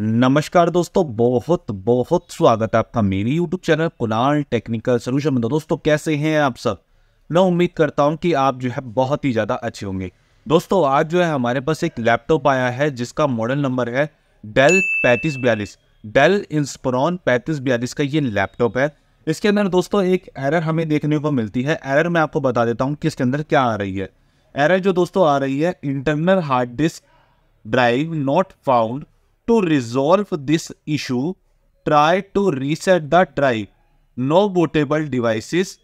नमस्कार दोस्तों बहुत बहुत स्वागत है आपका मेरे YouTube channel Kunal technical solution में तो दोस्तों कैसे हैं आप सब मैं उम्मीद करता हूं कि आप जो है बहुत ही ज़्यादा अच्छे होंगे दोस्तों आज जो है हमारे पास एक लैपटॉप आया है जिसका मॉडल नंबर है डेल पैंतीस बयालीस डेल इंस्प्रॉन पैंतीस बयालीस का ये लैपटॉप है इसके अंदर दोस्तों एक एरर हमें देखने को मिलती है एरर मैं आपको बता देता हूँ कि इसके अंदर क्या आ रही है एरर जो दोस्तों आ रही है internal hard disk drive not found to resolve this issue, try to reset the drive. No bootable devices.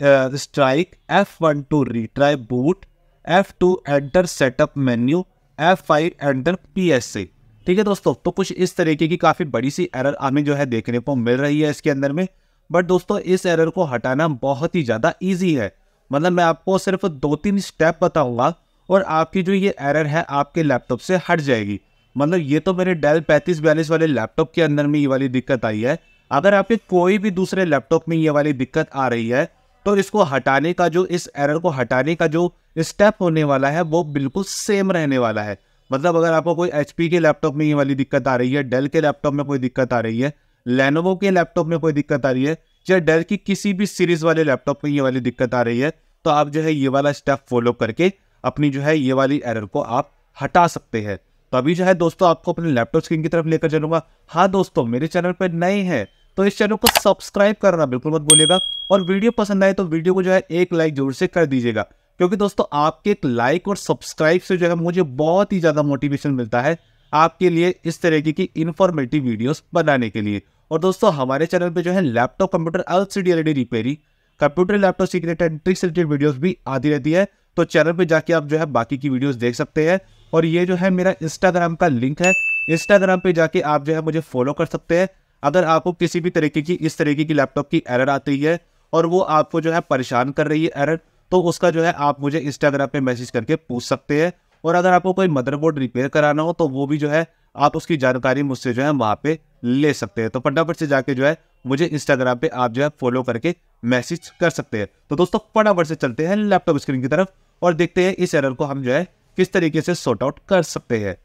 Uh, strike F1 to retry boot. F2 enter setup menu. F5 enter PSA. ठीक है दोस्तों तो कुछ इस तरीके की काफ़ी बड़ी सी एरर हमें जो है देखने को मिल रही है इसके अंदर में बट दोस्तों इस एरर को हटाना बहुत ही ज़्यादा ईजी है मतलब मैं आपको सिर्फ दो तीन स्टेप बताऊंगा और आपकी जो ये एरर है आपके लैपटॉप से हट जाएगी मतलब ये तो मेरे डेल पैंतीस बयालीस वाले लैपटॉप के अंदर में ये वाली दिक्कत आई है अगर आपके कोई भी दूसरे लैपटॉप में ये वाली दिक्कत आ रही है तो इसको हटाने का जो इस एरर को हटाने का जो स्टेप होने वाला है वो बिल्कुल सेम रहने वाला है मतलब अगर आपको कोई एच के लैपटॉप में ये वाली दिक्कत आ रही है डेल के लैपटॉप में कोई दिक्कत आ रही है लेनोवो के लैपटॉप में कोई दिक्कत आ रही है या डेल की किसी भी सीरीज वाले लैपटॉप में ये वाली दिक्कत आ रही है तो आप जो है ये वाला स्टेप फॉलो करके अपनी जो है ये वाली एरर को आप हटा सकते हैं तो अभी जो है दोस्तों आपको अपने लैपटॉप स्क्रीन की तरफ लेकर चलूंगा हाँ दोस्तों मेरे चैनल पर नए हैं तो इस चैनल को सब्सक्राइब करना बिल्कुल मत बोलेगा और वीडियो पसंद आए तो वीडियो को जो है एक लाइक जरूर से कर दीजिएगा क्योंकि दोस्तों आपके एक लाइक और सब्सक्राइब से जो है मुझे बहुत ही ज़्यादा मोटिवेशन मिलता है आपके लिए इस तरीके की इन्फॉर्मेटिव वीडियोस बनाने के लिए और दोस्तों हमारे चैनल पे जो है laptop computer L C D repairing computer laptop सीखने ट्रिक्स रिलेटेड वीडियोज भी आती रहती है तो चैनल पे जाके आप जो है बाकी की वीडियोस देख सकते हैं और ये जो है मेरा इंस्टाग्राम का लिंक है इंस्टाग्राम पे जाके आप जो है मुझे फॉलो कर सकते हैं अगर आपको किसी भी तरीके की इस तरीके की लैपटॉप की एरर आती है और वो आपको जो है परेशान कर रही है एरर तो उसका जो है आप मुझे इंस्टाग्राम पे मैसेज करके पूछ सकते हैं और अगर आपको कोई मदरबोर्ड रिपेयर कराना हो तो वो भी जो है आप उसकी जानकारी मुझसे जो है वहाँ पे ले सकते हैं तो फटाफट से जाके जो है मुझे इंस्टाग्राम पे आप जो है फॉलो करके मैसेज कर सकते हैं तो दोस्तों फटाफट से चलते हैं लैपटॉप स्क्रीन की तरफ और देखते हैं इस एरर को हम जो है किस तरीके से सॉर्ट आउट कर सकते हैं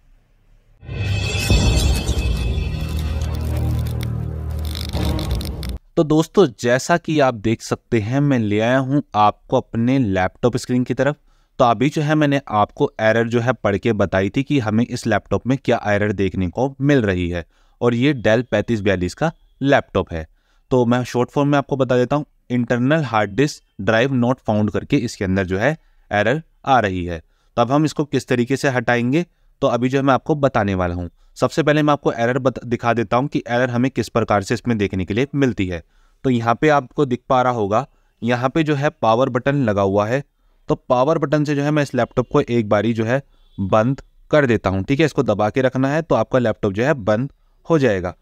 तो दोस्तों जैसा कि आप देख सकते हैं मैं ले आया हूं आपको अपने लैपटॉप स्क्रीन की तरफ तो अभी जो है मैंने आपको एरर जो है पढ़ के बताई थी कि हमें इस लैपटॉप में क्या एरर देखने को मिल रही है और ये डेल पैंतीस बयालीस का लैपटॉप है तो मैं शॉर्ट फॉर्म में आपको बता देता हूँ internal hard disk drive not found करके इसके अंदर जो है एरर आ रही है तो अब हम इसको किस तरीके से हटाएंगे तो अभी जो मैं आपको बताने वाला हूँ सबसे पहले मैं आपको एरर दिखा देता हूँ कि एरर हमें किस प्रकार से इसमें देखने के लिए मिलती है तो यहाँ पे आपको दिख पा रहा होगा यहाँ पे जो है पावर बटन लगा हुआ है तो पावर बटन से जो है मैं इस लैपटॉप को एक बारी जो है बंद कर देता हूँ ठीक है इसको दबा के रखना है तो आपका लैपटॉप जो है बंद हो जाएगा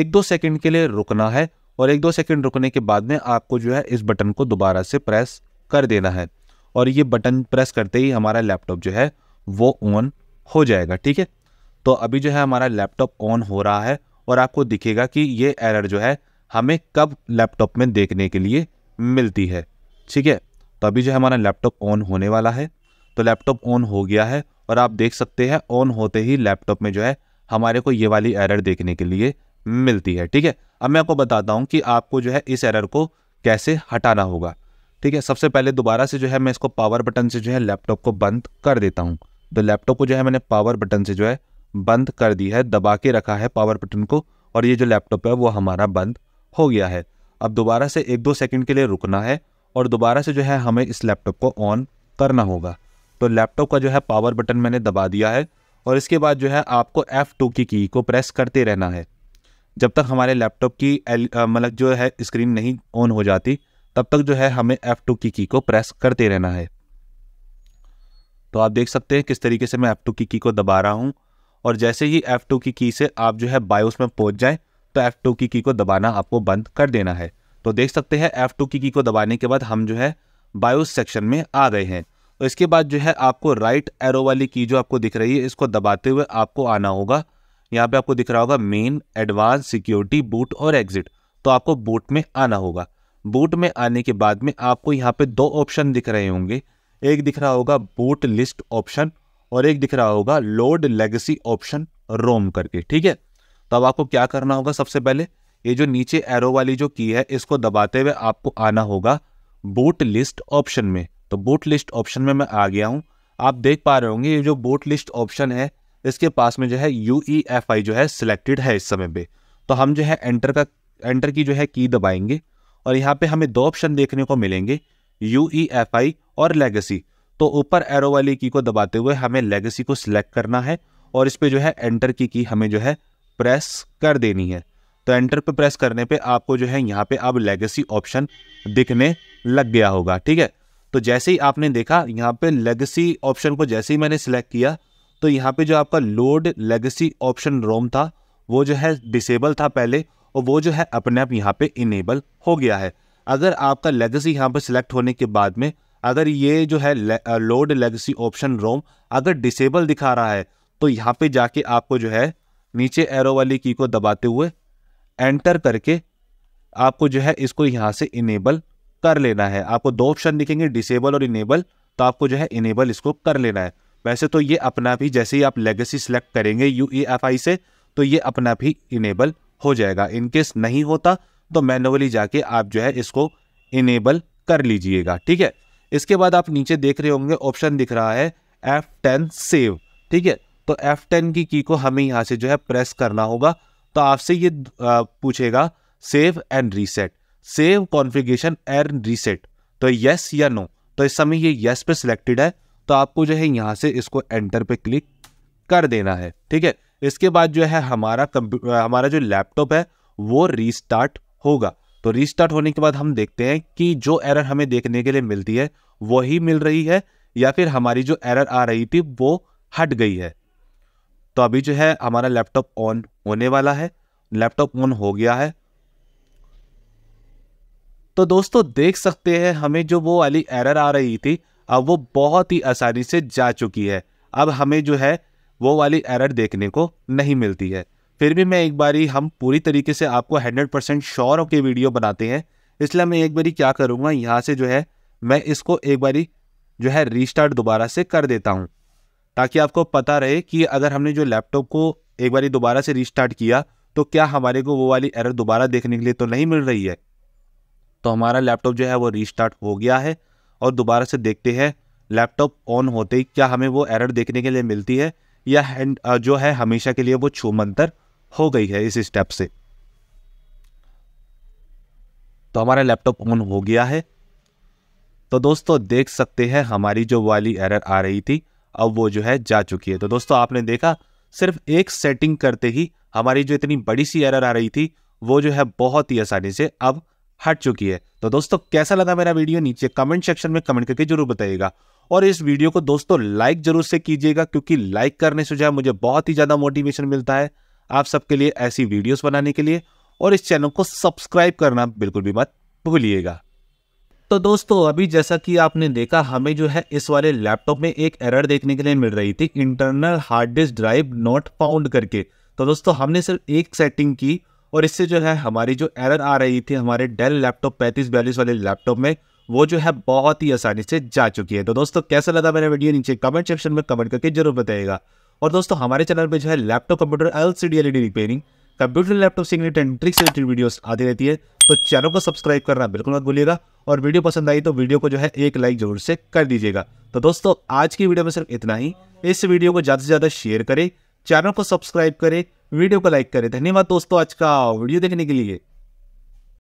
एक दो सेकंड के लिए रुकना है और एक दो सेकंड रुकने के बाद में आपको जो है इस बटन को दोबारा से प्रेस कर देना है और ये बटन प्रेस करते ही हमारा लैपटॉप जो है वो ऑन हो जाएगा ठीक है तो अभी जो है हमारा लैपटॉप ऑन हो रहा है और आपको दिखेगा कि ये एरर जो है हमें कब लैपटॉप में देखने के लिए मिलती है ठीक है तो अभी जो है हमारा लैपटॉप ऑन होने वाला है तो लैपटॉप ऑन हो गया है और आप देख सकते हैं ऑन होते ही लैपटॉप में जो है हमारे को ये वाली एरर देखने के लिए मिलती है ठीक है अब मैं आपको बताता हूँ कि आपको जो है इस एरर को कैसे हटाना होगा ठीक है सबसे पहले दोबारा से जो है मैं इसको पावर बटन से जो है लैपटॉप को बंद कर देता हूँ तो लैपटॉप को जो है मैंने पावर बटन से जो है बंद कर दी है दबा के रखा है पावर बटन को और ये जो लैपटॉप है वो हमारा बंद हो गया है अब दोबारा से एक दो सेकंड के लिए रुकना है और दोबारा से जो है हमें इस लैपटॉप को ऑन करना होगा तो लैपटॉप का जो है पावर बटन मैंने दबा दिया है और इसके बाद जो है आपको F2 की की को प्रेस करते रहना है जब तक हमारे लैपटॉप की मतलब जो है स्क्रीन नहीं ऑन हो जाती तब तक जो है हमें F2 की की को प्रेस करते रहना है तो आप देख सकते हैं किस तरीके से मैं F2 की की को दबा रहा हूँ और जैसे ही F2 की की से आप जो है बायोस में पहुँच जाएँ तो F2 की की को दबाना आपको बंद कर देना है तो देख सकते हैं F2 की की को दबाने के बाद हम जो है बायोस सेक्शन में आ गए हैं तो इसके बाद जो है आपको राइट एरो वाली की जो आपको दिख रही है इसको दबाते हुए आपको आना होगा यहाँ पे आपको दिख रहा होगा मेन एडवांस सिक्योरिटी बूट और एग्जिट तो आपको बूट में आना होगा बूट में आने के बाद में आपको यहाँ पे दो ऑप्शन दिख रहे होंगे एक दिख रहा होगा बूट लिस्ट ऑप्शन और एक दिख रहा होगा लोड लेगेसी ऑप्शन रोम करके ठीक है तो अब आपको क्या करना होगा सबसे पहले ये जो नीचे एरो वाली जो की है इसको दबाते हुए आपको आना होगा बूट लिस्ट ऑप्शन में तो बूट लिस्ट ऑप्शन में मैं आ गया हूँ आप देख पा रहे होंगे ये जो बूट लिस्ट ऑप्शन है इसके पास में जो है यू ई एफ आई जो है सिलेक्टेड है इस समय पे तो हम जो है एंटर का एंटर की जो है की दबाएंगे और यहाँ पे हमें दो ऑप्शन देखने को मिलेंगे यू ई एफ आई और लेगेसी तो ऊपर एरो वाली की को दबाते हुए हमें लेगेसी को सिलेक्ट करना है और इस पर जो है एंटर की की हमें जो है प्रेस कर देनी है तो एंटर पर प्रेस करने पे आपको जो है यहाँ पे अब लेगेसी ऑप्शन दिखने लग गया होगा ठीक है तो जैसे ही आपने देखा यहाँ पे लेगेसी ऑप्शन को जैसे ही मैंने सिलेक्ट किया तो यहाँ पे जो आपका लोड लेगेसी ऑप्शन रोम था वो जो है डिसेबल था पहले और वो जो है अपने आप यहाँ पे इनेबल हो गया है अगर आपका लेगेसी यहाँ पर सिलेक्ट होने के बाद में अगर ये जो है लोड लेगेसी ऑप्शन रोम अगर डिसेबल दिखा रहा है तो यहाँ पे जाके आपको जो है नीचे एरो वाली की को दबाते हुए एंटर करके आपको जो है इसको यहाँ से इनेबल कर लेना है आपको दो ऑप्शन दिखेंगे डिसेबल और इनेबल तो आपको जो है इनेबल इसको कर लेना है वैसे तो ये अपना भी जैसे ही आप लेगेसी सिलेक्ट करेंगे यू e से तो ये अपना भी इनेबल हो जाएगा इनकेस नहीं होता तो मैनुअली जाके आप जो है इसको इनेबल कर लीजिएगा ठीक है इसके बाद आप नीचे देख रहे होंगे ऑप्शन दिख रहा है एफ टेन सेव ठीक है तो एफ टेन की की को हमें यहाँ से जो है प्रेस करना होगा तो आपसे ये पूछेगा save and reset save configuration and reset तो यस या नो तो इस समय ये यस पे सिलेक्टेड है तो आपको जो है यहाँ से इसको एंटर पे क्लिक कर देना है ठीक है इसके बाद जो है हमारा हमारा जो लैपटॉप है वो रीस्टार्ट होगा तो रीस्टार्ट होने के बाद हम देखते हैं कि जो एरर हमें देखने के लिए मिलती है वही मिल रही है या फिर हमारी जो एरर आ रही थी वो हट गई है तो अभी जो है हमारा लैपटॉप ऑन होने वाला है लैपटॉप ऑन हो गया है तो दोस्तों देख सकते हैं हमें जो वो वाली एरर आ रही थी अब वो बहुत ही आसानी से जा चुकी है अब हमें जो है वो वाली एरर देखने को नहीं मिलती है फिर भी मैं एक बारी हम पूरी तरीके से आपको हंड्रेड परसेंट श्योर होकर वीडियो बनाते हैं इसलिए मैं एक बारी क्या करूँगा यहाँ से जो है मैं इसको एक बारी जो है रीस्टार्ट दोबारा से कर देता हूँ ताकि आपको पता रहे कि अगर हमने जो लैपटॉप को एक बारी दोबारा से रीस्टार्ट किया तो क्या हमारे को वो वाली एरर दोबारा देखने के लिए तो नहीं मिल रही है तो हमारा लैपटॉप जो है वो रीस्टार्ट हो गया है और दोबारा से देखते हैं लैपटॉप ऑन होते ही क्या हमें वो एरर देखने के लिए मिलती है या हैंड जो है हमेशा के लिए वो छूमंतर हो गई है इस स्टेप से तो हमारा लैपटॉप ऑन हो गया है तो दोस्तों देख सकते हैं हमारी जो वाली एरर आ रही थी अब वो जो है जा चुकी है तो दोस्तों आपने देखा सिर्फ एक सेटिंग करते ही हमारी जो इतनी बड़ी सी एरर आ रही थी वो जो है बहुत ही आसानी से अब हट चुकी है तो दोस्तों कैसा लगा मेरा वीडियो नीचे कमेंट सेक्शन में कमेंट करके जरूर बताइएगा और इस वीडियो को दोस्तों लाइक जरूर से कीजिएगा क्योंकि लाइक करने से जो है मुझे बहुत ही ज़्यादा मोटिवेशन मिलता है आप सबके लिए ऐसी वीडियोस बनाने के लिए और इस चैनल को सब्सक्राइब करना बिल्कुल भी मत भूलिएगा तो दोस्तों अभी जैसा कि आपने देखा हमें जो है इस वाले लैपटॉप में एक एरर देखने के लिए मिल रही थी internal hard disk drive not found करके तो दोस्तों हमने सिर्फ एक सेटिंग की और इससे जो है हमारी जो एरर आ रही थी हमारे डेल लैपटॉप पैंतीस बयालीस वाले लैपटॉप में वो जो है बहुत ही आसानी से जा चुकी है तो दोस्तों कैसा लगा मेरा वीडियो नीचे कमेंट सेक्शन में कमेंट करके जरूर बताएगा और दोस्तों हमारे चैनल पर जो है laptop computer L C D L repairing computer laptop सिंग एंड ट्रिक्स रिलेटेड वीडियोस आती रहती है तो चैनल को सब्सक्राइब करना बिल्कुल मत भूलिएगा और वीडियो पसंद आई तो वीडियो को जो है एक लाइक जरूर से कर दीजिएगा तो दोस्तों आज की वीडियो में सिर्फ इतना ही इस वीडियो को ज़्यादा से ज़्यादा शेयर करें चैनल को सब्सक्राइब करें वीडियो को लाइक करें धन्यवाद दोस्तों आज का वीडियो देखने के लिए